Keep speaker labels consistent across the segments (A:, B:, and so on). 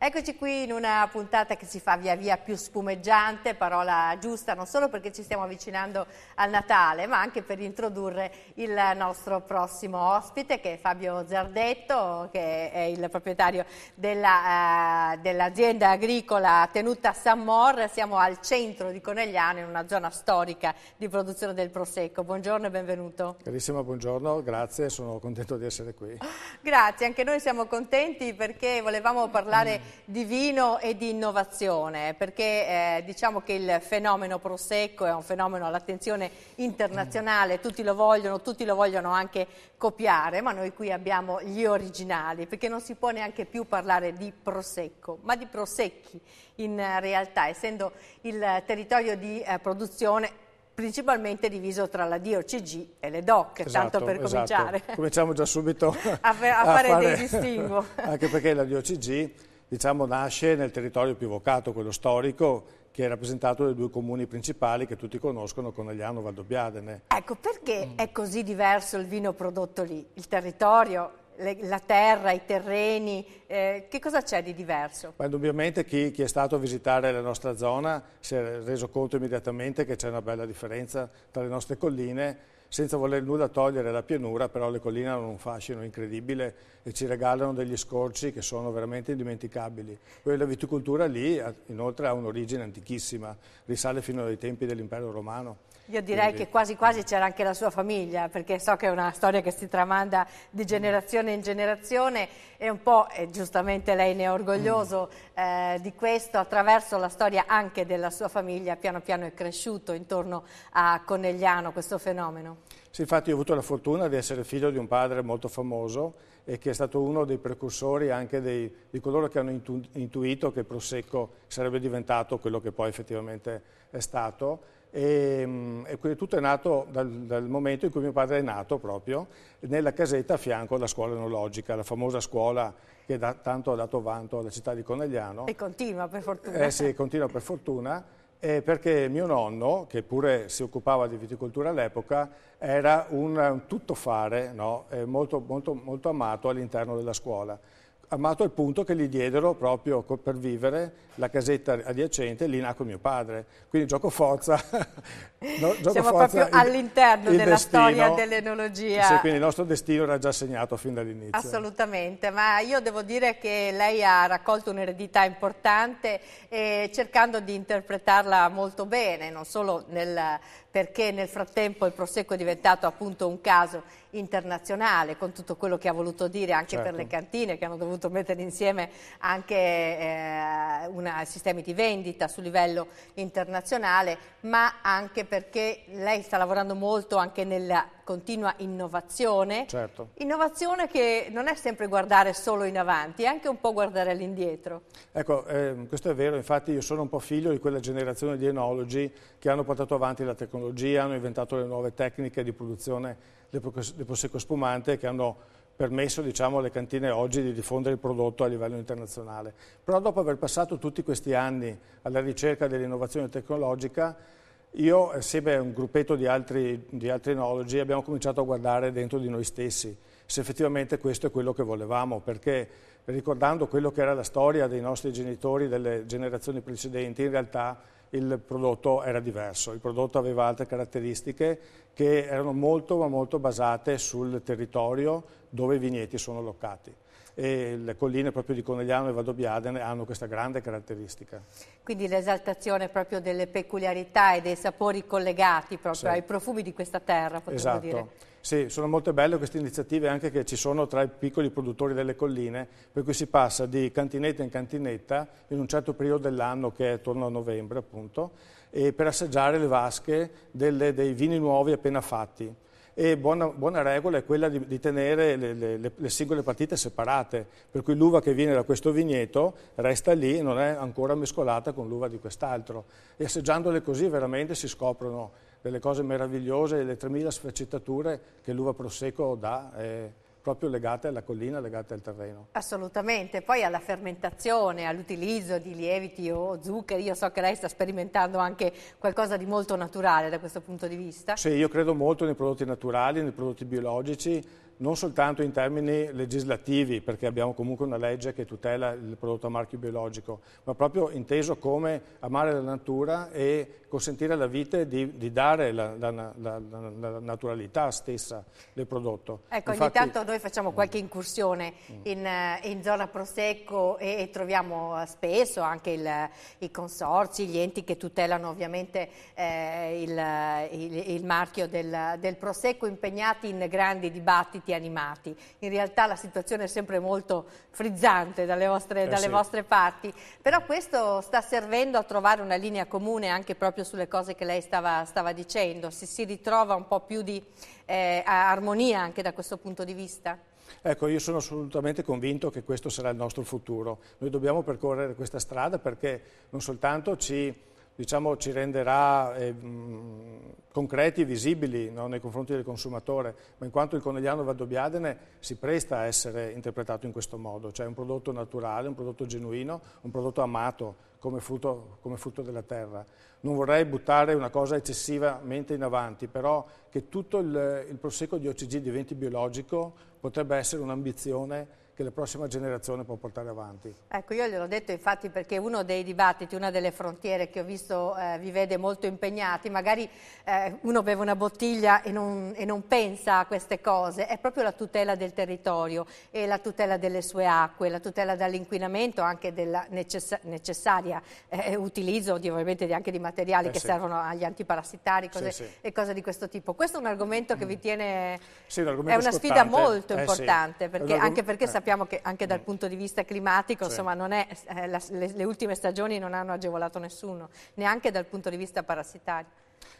A: Eccoci qui in una puntata che si fa via via più spumeggiante, parola giusta, non solo perché ci stiamo avvicinando al Natale, ma anche per introdurre il nostro prossimo ospite che è Fabio Zardetto, che è il proprietario eh, dell'azienda eh, dell agricola tenuta San Mor. Siamo al centro di Conegliano, in una zona storica di produzione del Prosecco. Buongiorno e benvenuto.
B: Carissimo, buongiorno, grazie, sono contento di essere qui.
A: Grazie, anche noi siamo contenti perché volevamo parlare di vino e di innovazione, perché eh, diciamo che il fenomeno Prosecco è un fenomeno all'attenzione internazionale, tutti lo vogliono, tutti lo vogliono anche copiare, ma noi qui abbiamo gli originali, perché non si può neanche più parlare di Prosecco, ma di Prosecchi in realtà, essendo il territorio di eh, produzione principalmente diviso tra la DOCG e le DOC, esatto, tanto per esatto. cominciare.
B: Cominciamo già subito a, a, a
A: fare, fare, dei distinguo.
B: Anche perché la DOCG diciamo, nasce nel territorio più vocato, quello storico, che è rappresentato dai due comuni principali che tutti conoscono, Conegliano e Valdobbiadene.
A: Ecco, perché è così diverso il vino prodotto lì? Il territorio, le, la terra, i terreni, eh, che cosa c'è di diverso?
B: Beh, indubbiamente chi, chi, è stato a visitare la nostra zona si è reso conto immediatamente che c'è una bella differenza tra le nostre colline senza voler nulla togliere la pianura, però le colline hanno un fascino incredibile e ci regalano degli scorci che sono veramente indimenticabili. Poi la viticoltura lì eh, inoltre ha un'origine antichissima, risale fino ai tempi dell'impero romano.
A: Io direi Quindi... che quasi quasi c'era anche la sua famiglia, perché so che è una storia che si tramanda di generazione in generazione e un po', e eh, giustamente lei ne è orgoglioso mm. eh, di questo, attraverso la storia anche della sua famiglia, piano piano è cresciuto intorno a Conegliano questo fenomeno.
B: Sì, infatti ho avuto la fortuna di essere figlio di un padre molto famoso e che è stato uno dei precursori anche dei, di coloro che hanno intu, intuito che Prosecco sarebbe diventato quello che poi effettivamente è stato. Ehm, e, e tutto è nato dal, dal, momento in cui mio padre è nato proprio nella casetta a fianco alla scuola enologica, la famosa scuola che da, tanto ha dato vanto alla città di Conegliano. E
A: continua per fortuna. Eh sì,
B: continua per fortuna eh, perché mio nonno, che pure si occupava di viticoltura all'epoca, era un, un tuttofare no? eh, molto, molto, molto amato all'interno della scuola amato al punto che gli diedero proprio per vivere la casetta adiacente, lì nacque mio padre. Quindi gioco forza. no, gioco Siamo forza proprio all'interno della destino, storia
A: dell'enologia. Sì, quindi
B: il nostro destino era già segnato fin dall'inizio.
A: Assolutamente, ma io devo dire che lei ha raccolto un'eredità importante eh, cercando di interpretarla molto bene, non solo nel, perché nel frattempo il Prosecco è diventato appunto un caso internazionale, con tutto quello che ha voluto dire anche certo. per le certo. cantine che hanno dovuto mettere insieme anche eh, una, sistemi di vendita su livello internazionale, ma anche perché lei sta lavorando molto anche nella continua innovazione, certo. innovazione che non è sempre guardare solo in avanti, è anche un po' guardare all'indietro.
B: Ecco, eh, questo è vero, infatti io sono un po' figlio di quella generazione di enologi che hanno portato avanti la tecnologia, hanno inventato le nuove tecniche di produzione del Prosecco spumante che hanno permesso diciamo, alle cantine oggi di diffondere il prodotto a livello internazionale. Però dopo aver passato tutti questi anni alla ricerca dell'innovazione tecnologica, io assieme a un gruppetto di altri, di altri enologi abbiamo cominciato a guardare dentro di noi stessi se effettivamente questo è quello che volevamo, perché ricordando quello che era la storia dei nostri genitori, delle generazioni precedenti, in realtà il prodotto era diverso, il prodotto aveva altre caratteristiche che erano molto ma molto basate sul territorio dove i vigneti sono locati e le colline proprio di Conegliano e Valdobbiadene hanno questa grande caratteristica.
A: Quindi l'esaltazione proprio delle peculiarità e dei sapori collegati proprio sì. ai profumi di questa terra, potremmo esatto. dire.
B: Sì, sono molto belle queste iniziative anche che ci sono tra i piccoli produttori delle colline, per cui si passa di cantinetta in cantinetta in un certo periodo dell'anno che è attorno a novembre appunto, per assaggiare le vasche delle, dei vini nuovi appena fatti e buona, buona regola è quella di, di tenere le, le, le, singole partite separate, per cui l'uva che viene da questo vigneto resta lì e non è ancora mescolata con l'uva di quest'altro. E assaggiandole così veramente si scoprono delle cose meravigliose, le 3.000 sfaccettature che l'uva Prosecco dà. Eh, proprio legate alla collina, legate al terreno.
A: Assolutamente, poi alla fermentazione, all'utilizzo di lieviti o zuccheri, io so che lei sta sperimentando anche qualcosa di molto naturale da questo punto di vista. Sì,
B: io credo molto nei prodotti naturali, nei prodotti biologici, non soltanto in termini legislativi, perché abbiamo comunque una legge che tutela il prodotto a marchio biologico, ma proprio inteso come amare la natura e consentire alla vite di, di dare la, la, la, la, naturalità stessa del prodotto.
A: Ecco, Infatti, ogni tanto noi facciamo qualche incursione mm. in, eh, in zona Prosecco e, e troviamo eh, spesso anche il, eh, i consorzi, gli enti che tutelano ovviamente eh, il, il, il, marchio del, del Prosecco impegnati in grandi dibattiti fatti animati. In realtà la situazione è sempre molto frizzante dalle vostre, eh dalle sì. vostre parti, però questo sta servendo a trovare una linea comune anche proprio sulle cose che lei stava, stava dicendo, si, si ritrova un po' più di eh, armonia anche da questo punto di vista?
B: Ecco, io sono assolutamente convinto che questo sarà il nostro futuro. Noi dobbiamo percorrere questa strada perché non soltanto ci diciamo, ci renderà eh, concreti e visibili no, nei confronti del consumatore, ma in quanto il conegliano Valdobbiadene si presta a essere interpretato in questo modo, cioè un prodotto naturale, un prodotto genuino, un prodotto amato come frutto, come frutto della terra. Non vorrei buttare una cosa eccessivamente in avanti, però che tutto il, il prosecco di OCG diventi biologico potrebbe essere un'ambizione che la prossima generazione può portare avanti.
A: Ecco, io gliel'ho detto infatti perché uno dei dibattiti, una delle frontiere che ho visto eh, vi vede molto impegnati, magari eh, uno beve una bottiglia e non, e non, pensa a queste cose, è proprio la tutela del territorio e la tutela delle sue acque, la tutela dall'inquinamento, anche della necess necessaria eh, utilizzo di, ovviamente anche di materiali eh, che sì. servono agli antiparassitari cose, sì, sì. e cose di questo tipo. Questo è un argomento che vi tiene, è
B: una scottante. sfida molto eh, importante, perché, anche perché eh. sappiamo
A: sappiamo che anche dal mm. punto di vista climatico sì. insomma, è, eh, la, le, le ultime stagioni non hanno agevolato nessuno, neanche dal punto di vista parassitario.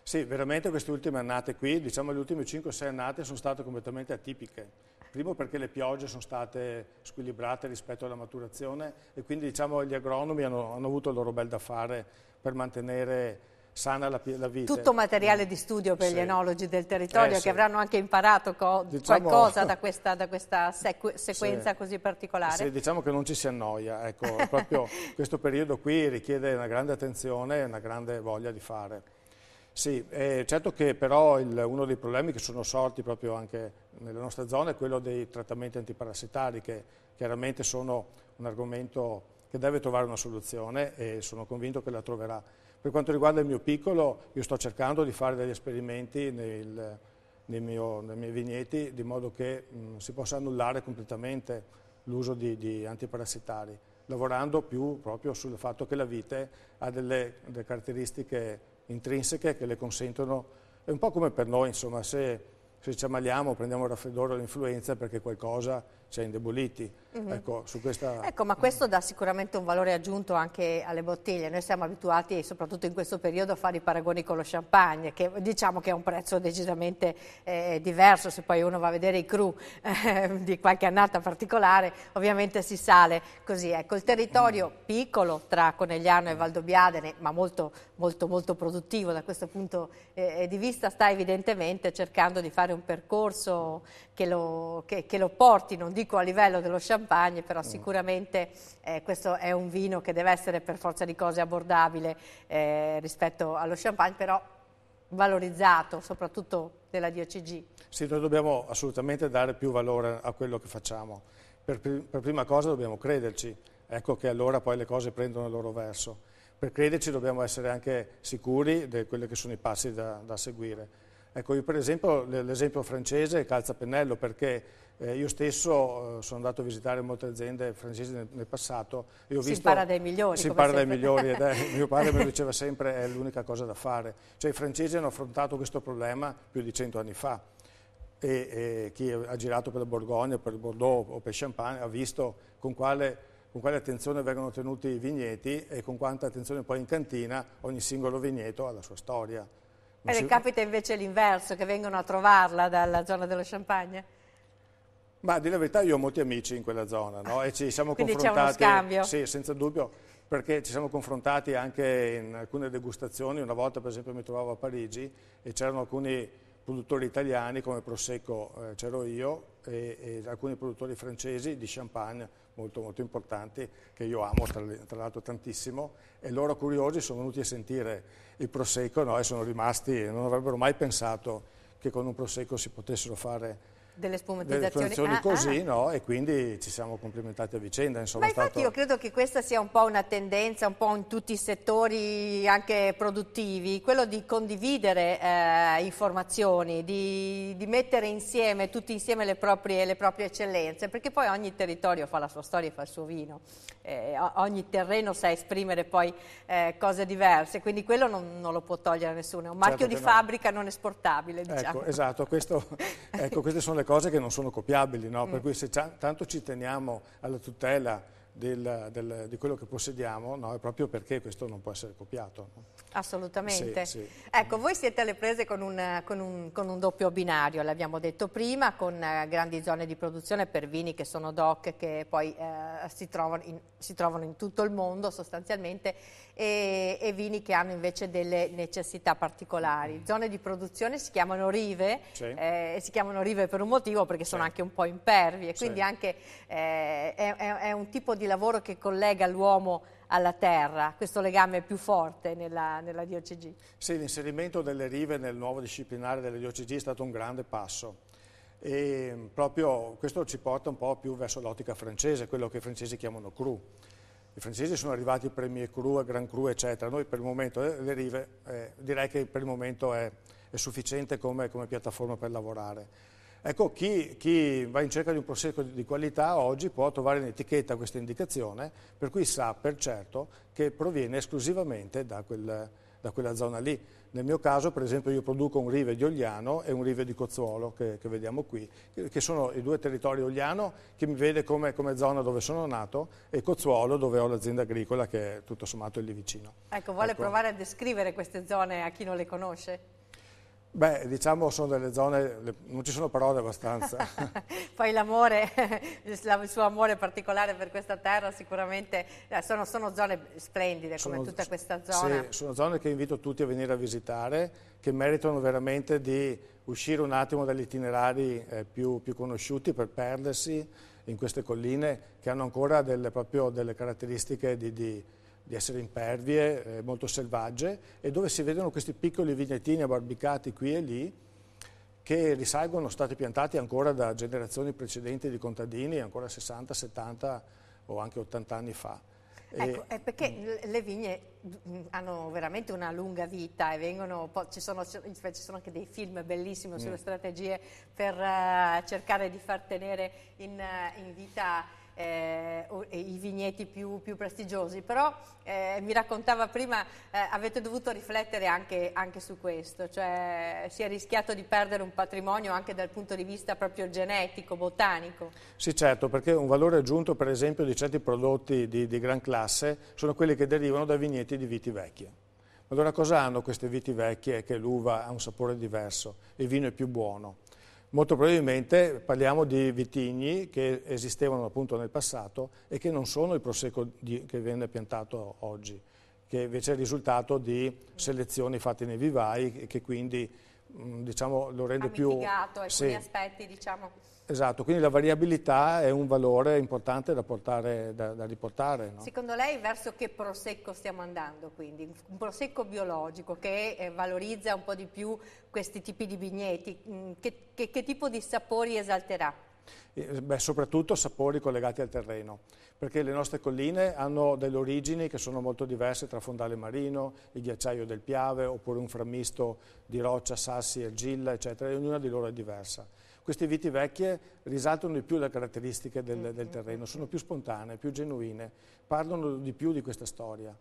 B: Sì, veramente queste ultime annate qui, diciamo le ultime 5-6 annate sono state completamente atipiche. Primo perché le piogge sono state squilibrate rispetto alla maturazione e quindi diciamo, gli agronomi hanno, hanno avuto il loro bel da fare per mantenere sana la, la vita. Tutto materiale
A: di mm. studio per sì. gli enologi del territorio eh, che avranno anche imparato diciamo... qualcosa da questa, da questa sequenza sì. così particolare. Sì,
B: diciamo che non ci si annoia, ecco, proprio questo periodo qui richiede una grande attenzione e una grande voglia di fare. Sì, eh, certo che però il, uno dei problemi che sono sorti proprio anche nelle nostre zone è quello dei trattamenti antiparassitari che chiaramente sono un argomento che deve trovare una soluzione e sono convinto che la troverà. Per quanto riguarda il mio piccolo, io sto cercando di fare degli esperimenti nel, nei, mio, nei, miei vigneti di modo che mh, mm, si possa annullare completamente l'uso di, di, antiparassitari, lavorando più proprio sul fatto che la vite ha delle, delle caratteristiche intrinseche che le consentono, è un po' come per noi, insomma, se, se ci ammaliamo, prendiamo il raffreddore o l'influenza perché qualcosa si è indeboliti. Uh mhm. -huh. ecco, questa... ecco,
A: ma questo dà sicuramente un valore aggiunto anche alle bottiglie. Noi siamo abituati, soprattutto in questo periodo, a fare i paragoni con lo champagne, che diciamo che è un prezzo decisamente eh, diverso. Se poi uno va a vedere i crew eh, di qualche annata particolare, ovviamente si sale così. Ecco, il territorio piccolo tra Conegliano e Valdobbiadene, ma molto, molto, molto produttivo da questo punto eh, di vista, sta evidentemente cercando di fare un percorso che lo, che, che lo porti, non dico a livello dello champagne, però mm. sicuramente eh, questo è un vino che deve essere per forza di cose abbordabile eh, rispetto allo champagne, però valorizzato soprattutto della DOCG.
B: Sì, noi dobbiamo assolutamente dare più valore a quello che facciamo. Per, per prima cosa dobbiamo crederci, ecco che allora poi le cose prendono il loro verso. Per crederci dobbiamo essere anche sicuri di quelli che sono i passi da, da seguire Ecco, io per esempio l'esempio francese calza pennello perché eh, io stesso eh, sono andato a visitare molte aziende francesi nel, nel passato e ho si visto... Si impara dai migliori. Si impara sempre. dai migliori ed eh, è, mio padre mi diceva sempre è l'unica cosa da fare. Cioè i francesi hanno affrontato questo problema più di cento anni fa e, e chi ha girato per la Borgogna, per il Bordeaux o per Champagne ha visto con quale con quale attenzione vengono tenuti i vigneti e con quanta attenzione poi in cantina ogni singolo vigneto ha la sua storia. E si... capita
A: invece l'inverso, che vengono a trovarla dalla zona della Champagne?
B: Ma di la verità io ho molti amici in quella zona, no? E ci siamo Quindi confrontati. C'è uno scambio. Sì, senza dubbio, perché ci siamo confrontati anche in alcune degustazioni. Una volta, per esempio, mi trovavo a Parigi e c'erano alcuni produttori italiani come Prosecco, eh, c'ero io, e, e alcuni produttori francesi di champagne molto, molto importanti che io amo tra, tra l'altro tantissimo e loro curiosi sono venuti a sentire il Prosecco no? e sono rimasti, non avrebbero mai pensato che con un Prosecco si potessero fare
A: delle spumatizzazioni, delle ah, ah, così, ah.
B: No? E quindi ci siamo complimentati a vicenda. Insomma, Ma infatti stato... io
A: credo che questa sia un po' una tendenza, un po' in tutti i settori anche produttivi, quello di condividere eh, informazioni, di, di, mettere insieme, tutti insieme le proprie, le proprie, eccellenze, perché poi ogni territorio fa la sua storia e fa il suo vino, eh, ogni terreno sa esprimere poi eh, cose diverse, quindi quello non, non, lo può togliere nessuno, è un certo marchio di no. fabbrica non esportabile. Ecco, diciamo. Ecco,
B: esatto, questo, ecco, queste sono le cose che non sono copiabili, no? mm. per cui se tanto ci teniamo alla tutela del, del, di quello che possediamo, no? è proprio perché questo non può essere copiato. No?
A: Assolutamente. Sì, sì. Ecco, voi siete alle prese con un, con un, con un doppio binario, l'abbiamo detto prima, con eh, grandi zone di produzione per vini che sono DOC, che poi eh, si, trovano in, si, trovano in, tutto il mondo sostanzialmente, e, e, vini che hanno invece delle necessità particolari. Mm-hmm. Zone di produzione si chiamano rive, sì. eh, e si chiamano rive per un motivo perché sono anche un po' impervie e quindi anche eh, è, è un tipo di lavoro che collega l'uomo alla terra, questo legame è più forte nella, nella DOCG.
B: Sì, l'inserimento delle rive nel nuovo disciplinare della DOCG è stato un grande passo e mm, proprio questo ci porta un po' più verso l'ottica francese, quello che i francesi chiamano cru. I francesi sono arrivati ai premi cru, a Grand Cru, eccetera. Noi per il momento eh, le rive eh, direi che per il momento è, è sufficiente come, come piattaforma per lavorare. Ecco, chi, chi, va in cerca di un prosecco di qualità oggi può trovare in etichetta questa indicazione, per cui sa per certo che proviene esclusivamente da, quel, da quella zona lì. Nel mio caso, per esempio, io produco un rive di Ogliano e un rive di Cozzuolo, che, che vediamo qui, che, sono i due territori Ogliano, che mi vede come, come, zona dove sono nato, e Cozzuolo, dove ho l'azienda agricola, che è tutto sommato lì vicino.
A: Ecco, vuole ecco. provare a descrivere queste zone a chi non le conosce?
B: Beh, diciamo sono delle zone, le, non ci sono parole abbastanza.
A: Poi l'amore, il suo amore particolare per questa terra sicuramente eh, sono, sono zone splendide sono, come tutta questa zona. Sì,
B: sono zone che invito tutti a venire a visitare, che meritano veramente di uscire un attimo dagli itinerari eh, più, più, conosciuti per perdersi in queste colline che hanno ancora delle, proprio delle caratteristiche di, di di essere impervie, eh, molto selvagge, e dove si vedono questi piccoli vignetini abbarbicati qui e lì, che risalgono, stati piantati ancora da generazioni precedenti di contadini, ancora 60, 70 o anche 80 anni fa. Ecco, è
A: perché le vigne mm, hanno veramente una lunga vita e vengono, ci, sono, ci sono anche dei film bellissimi mm. sulle strategie per eh, cercare di far tenere in, eh, in vita eh, i vigneti più, più prestigiosi, però eh, mi raccontava prima eh, avete dovuto riflettere anche, anche, su questo, cioè si è rischiato di perdere un patrimonio anche dal punto di vista proprio genetico, botanico.
B: Sì certo, perché un valore aggiunto per esempio di certi prodotti di, di gran classe sono quelli che derivano da vigneti di viti vecchie. Allora cosa hanno queste viti vecchie che l'uva ha un sapore diverso, il vino è più buono? Molto probabilmente parliamo di vitigni che esistevano appunto nel passato e che non sono il prosecco di, che viene piantato oggi, che invece è il risultato di selezioni fatte nei vivai e che quindi Mm, diciamo, lo rende più... mitigato alcuni sì.
A: aspetti, diciamo.
B: Esatto, quindi la variabilità è un valore importante da, portare, da, da riportare. No?
A: Secondo lei verso che prosecco stiamo andando quindi? Un prosecco biologico che eh, valorizza un po' di più questi tipi di vigneti, mm, che, che, che tipo di sapori esalterà?
B: beh, soprattutto sapori collegati al terreno, perché le nostre colline hanno delle origini che sono molto diverse tra fondale marino, il ghiacciaio del Piave, oppure un frammisto di roccia, sassi, argilla, eccetera, e ognuna di loro è diversa queste viti vecchie risaltano di più le caratteristiche del, mm, del, mm, terreno, mm. sono più spontanee, più genuine, parlano di più di questa storia,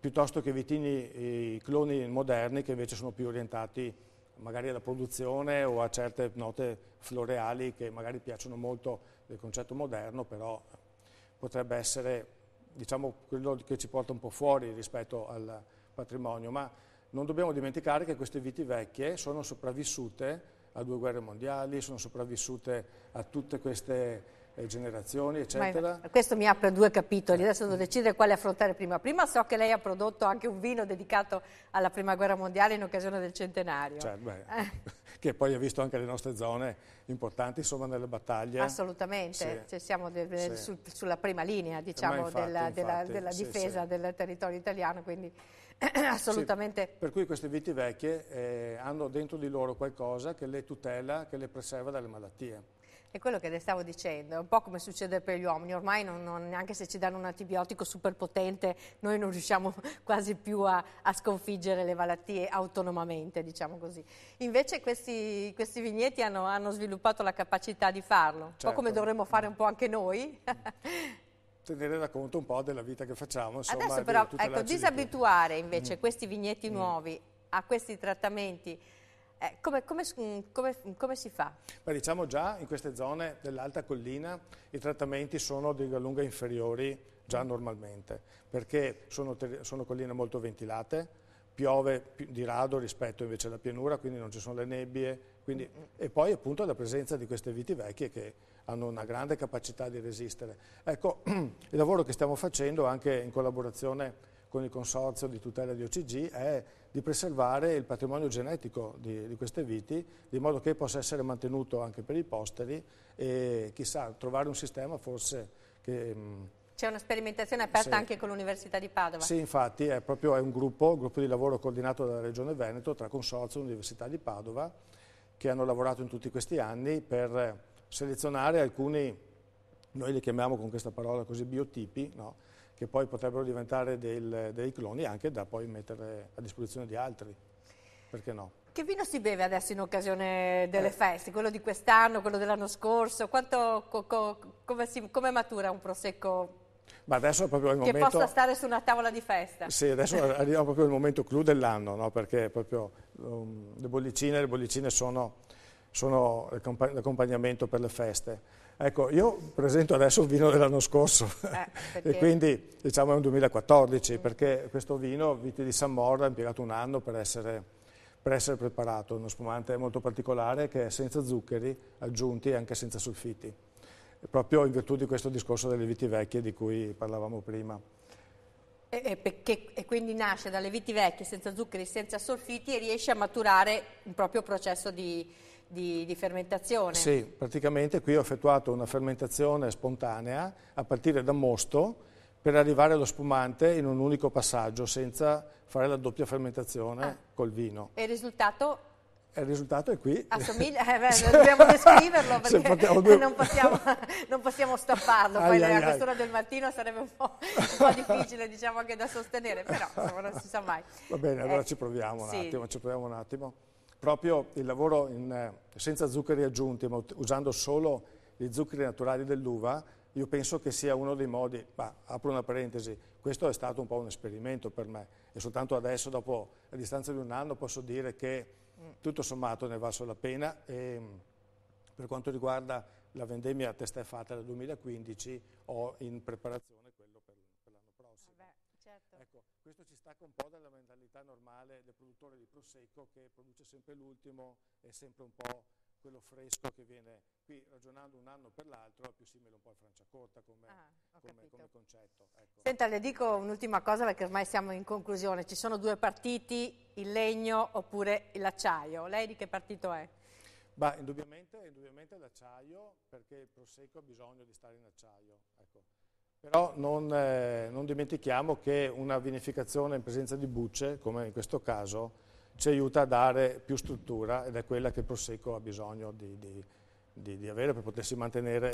B: piuttosto che vitini, i cloni moderni che invece sono più orientati magari alla produzione o a certe note floreali che magari piacciono molto del concetto moderno, però potrebbe essere diciamo, quello che ci porta un po' fuori rispetto al patrimonio, ma non dobbiamo dimenticare che queste viti vecchie sono sopravvissute a due guerre mondiali, sono sopravvissute a tutte queste generazioni, eccetera. Ma
A: questo mi apre due capitoli, adesso devo eh. decidere quale affrontare prima. Prima so che lei ha prodotto anche un vino dedicato alla Prima Guerra Mondiale in occasione del centenario. Cioè, beh, eh.
B: Che poi ha visto anche le nostre zone importanti, insomma, nelle battaglie. Assolutamente, sì. cioè,
A: siamo del, sì. sul, sulla prima linea, diciamo, infatti, della, infatti, della, difesa sì, del territorio italiano, quindi assolutamente.
B: per cui queste viti vecchie eh, hanno dentro di loro qualcosa che le tutela, che le preserva dalle malattie.
A: È quello che le stavo dicendo, è un po' come succede per gli uomini, ormai non, non, neanche se ci danno un antibiotico super potente noi non riusciamo quasi più a, a sconfiggere le malattie autonomamente, diciamo così. Invece questi, questi vigneti hanno, hanno, sviluppato la capacità di farlo, certo. un po' certo. come dovremmo fare un po' anche noi.
B: tenere da conto un po' della vita che facciamo. Insomma, Adesso però, ecco, disabituare invece mm. questi
A: vigneti mm. nuovi a questi trattamenti eh, come, come, mm, come, mm, come, si fa?
B: Beh, diciamo già in queste zone dell'alta collina i trattamenti sono di lunga inferiori già normalmente, perché sono, sono colline molto ventilate, piove di rado rispetto invece alla pianura, quindi non ci sono le nebbie. Quindi, e poi appunto la presenza di queste viti vecchie che hanno una grande capacità di resistere. Ecco, il lavoro che stiamo facendo anche in collaborazione con il Consorzio di tutela di OCG è di preservare il patrimonio genetico di, di, queste viti, di modo che possa essere mantenuto anche per i posteri e chissà, trovare un sistema forse che... Mm,
A: C'è una sperimentazione aperta sì. anche con l'Università di Padova. Sì,
B: infatti è proprio è un gruppo, un gruppo di lavoro coordinato dalla Regione Veneto tra Consorzio e Università di Padova che hanno lavorato in tutti questi anni per selezionare alcuni, noi li chiamiamo con questa parola così biotipi, no? che poi potrebbero diventare del, dei cloni anche da poi mettere a disposizione di altri. Perché no?
A: Che vino si beve adesso in occasione delle eh. feste? Quello di quest'anno, quello dell'anno scorso? Quanto, co, co, come, si, come, matura un prosecco
B: Ma adesso è proprio il che possa
A: stare su una tavola di festa? Sì, adesso arriviamo
B: proprio al momento clou dell'anno, no? perché proprio um, le bollicine, le bollicine sono, sono l'accompagnamento per le feste Ecco, io presento adesso il vino dell'anno scorso eh, e quindi diciamo è un 2014 perché questo vino, Viti di San Morda, ha impiegato un anno per essere, per essere preparato, uno spumante molto particolare che è senza zuccheri aggiunti e anche senza solfiti, proprio in virtù di questo discorso delle viti vecchie di cui parlavamo prima.
A: E, e, perché, e, quindi nasce dalle viti vecchie, senza zuccheri, senza solfiti e riesce a maturare un proprio processo di, di, di, fermentazione. Sì,
B: praticamente qui ho effettuato una fermentazione spontanea a partire da mosto per arrivare allo spumante in un unico passaggio senza fare la doppia fermentazione ah. col vino.
A: E il risultato?
B: il risultato è qui. Assomiglia,
A: eh, beh, dobbiamo descriverlo perché potevo... non, possiamo, non, possiamo, stopparlo, poi ai, a quest'ora del mattino sarebbe un po', un po difficile diciamo, anche da sostenere, però insomma, non si sa mai. Va bene, allora eh, ci proviamo un sì. attimo,
B: ci proviamo un attimo. Proprio il lavoro in, eh, senza zuccheri aggiunti, ma usando solo gli zuccheri naturali dell'uva, io penso che sia uno dei modi, ma apro una parentesi, questo è stato un po' un esperimento per me e soltanto adesso, dopo, a distanza di un anno, posso dire che tutto sommato ne è valso la pena. E, mm, per quanto riguarda la vendemmia testa è fatta dal 2015, ho in preparazione quello per, per l'anno prossimo. Vabbè, certo. ecco, questo ci stacca un po' dalla mentalità normale del produttore di prosecco che produce sempre l'ultimo e sempre un po' quello fresco che viene qui ragionando un anno per l'altro è più simile un po' a Franciacorta come, ah, come, come concetto.
A: Ecco. Senta, le dico un'ultima cosa perché ormai siamo in conclusione. Ci sono due partiti, il legno oppure l'acciaio. Lei di che partito è? Beh, indubbiamente,
B: indubbiamente l'acciaio perché il Prosecco ha bisogno di stare in acciaio. Ecco. Però non, eh, non dimentichiamo che una vinificazione in presenza di bucce, come in questo caso, ci aiuta a dare più struttura ed è quella che il Prosecco ha bisogno di, di, di, di avere per potersi mantenere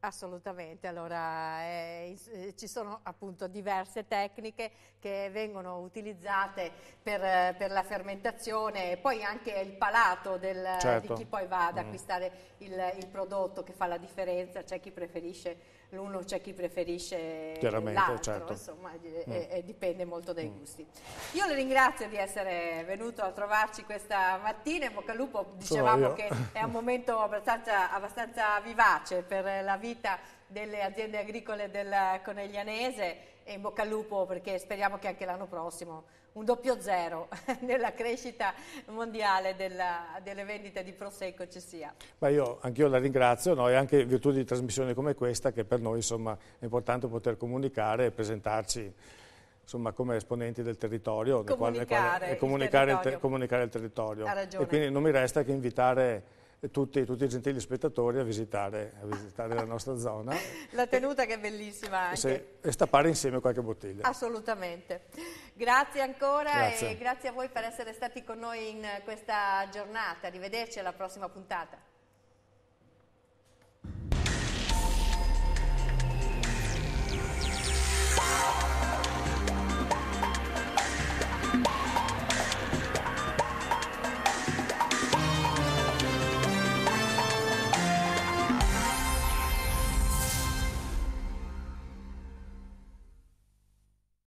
A: Assolutamente, allora eh, ci sono appunto diverse tecniche che vengono utilizzate per, per la fermentazione e poi anche il palato del, certo. di chi poi va ad mm. acquistare mm. il, il prodotto che fa la differenza, c'è chi preferisce l'uno c'è chi preferisce l'altro, certo. insomma mm. e, e dipende molto dai mm. gusti. Io le ringrazio di essere venuto a trovarci questa mattina, in bocca al lupo dicevamo che è un momento abbastanza, abbastanza vivace per la vita delle aziende agricole del Coneglianese e in bocca al lupo perché speriamo che anche l'anno prossimo un doppio zero nella crescita mondiale della, delle vendite di Prosecco ci sia.
B: Ma io anch'io la ringrazio, no? e anche in virtù di trasmissioni come questa, che per noi insomma, è importante poter comunicare e presentarci insomma, come esponenti del territorio, comunicare, quale, quale, comunicare, il, territorio. comunicare il territorio. E quindi non mi resta che invitare tutti, tutti, i gentili spettatori a visitare, a visitare la nostra zona.
A: La tenuta che è bellissima anche.
B: e stappare insieme qualche bottiglia.
A: Assolutamente. Grazie ancora grazie. e grazie a voi per essere stati con noi in questa giornata. Arrivederci alla prossima puntata.